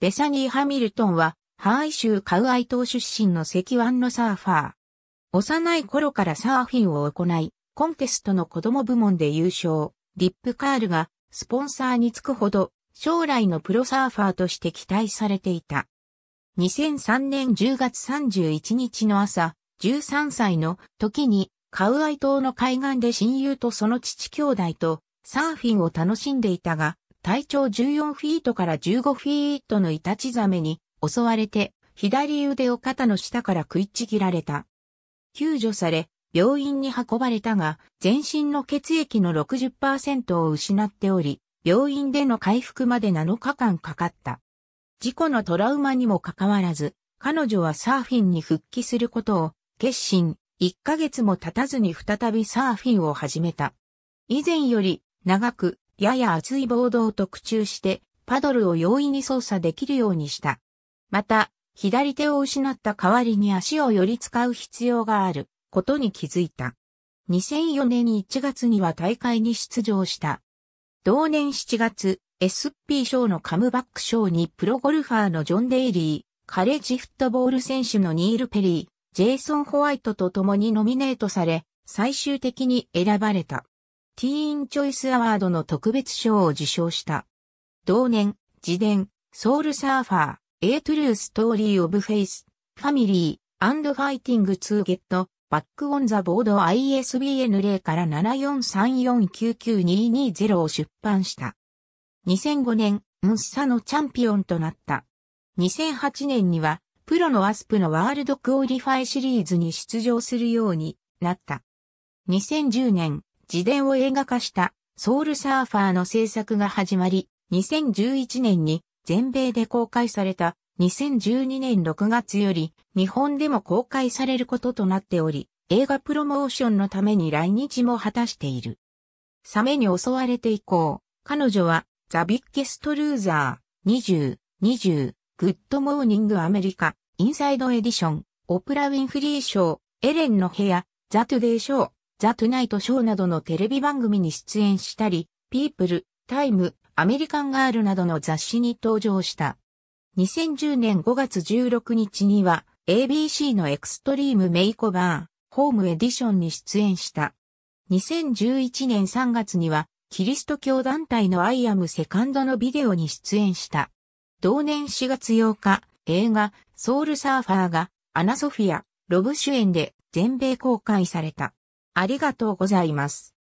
ベサニー・ハミルトンは、ハワイ州カウアイ島出身の石ンのサーファー。幼い頃からサーフィンを行い、コンテストの子供部門で優勝、リップカールがスポンサーにつくほど将来のプロサーファーとして期待されていた。2003年10月31日の朝、13歳の時にカウアイ島の海岸で親友とその父兄弟とサーフィンを楽しんでいたが、体長14フィートから15フィートのイタチザメに襲われて左腕を肩の下から食いちぎられた。救助され、病院に運ばれたが、全身の血液の60%を失っており、病院での回復まで7日間かかった。事故のトラウマにもかかわらず、彼女はサーフィンに復帰することを決心、1ヶ月も経たずに再びサーフィンを始めた。以前より長くやや厚いボードを特注して、パドルを容易に操作できるようにした。また、左手を失った代わりに足をより使う必要があることに気づいた。2004年1月には大会に出場した。同年7月、SP 賞のカムバック賞にプロゴルファーのジョン・デイリー、カレッジフットボール選手のニール・ペリー、ジェイソン・ホワイトと共にノミネートされ、最終的に選ばれた。ティーンチョイスアワードの特別賞を受賞した。同年、自伝、ソウルサーファー、エイトゥルストーリー・オブ・フェイス、ファミリー、アンド・ファイティング・ツーゲット、バック・オン・ザ・ボード・ ISBN 0から743499220を出版した。2005年、ムッサのチャンピオンとなった。2008年には、プロのアスプのワールドクオリファイシリーズに出場するようになった。2010年、自伝を映画化したソウルサーファーの制作が始まり、2011年に全米で公開された2012年6月より日本でも公開されることとなっており、映画プロモーションのために来日も果たしている。サメに襲われて以降、彼女はザ・ビッケストルーザー20、20、グッドモーニングアメリカ、インサイドエディション、オプラ・ウィンフリーショー、エレンの部屋、ザ・トゥデイー、ザ・トゥナイト・ショーなどのテレビ番組に出演したり、ピープル、タイム、アメリカンガールなどの雑誌に登場した。2010年5月16日には ABC のエクストリームメイコバー、ホームエディションに出演した。2011年3月にはキリスト教団体のアイアムセカンドのビデオに出演した。同年4月8日、映画ソウルサーファーがアナソフィア、ロブ主演で全米公開された。ありがとうございます。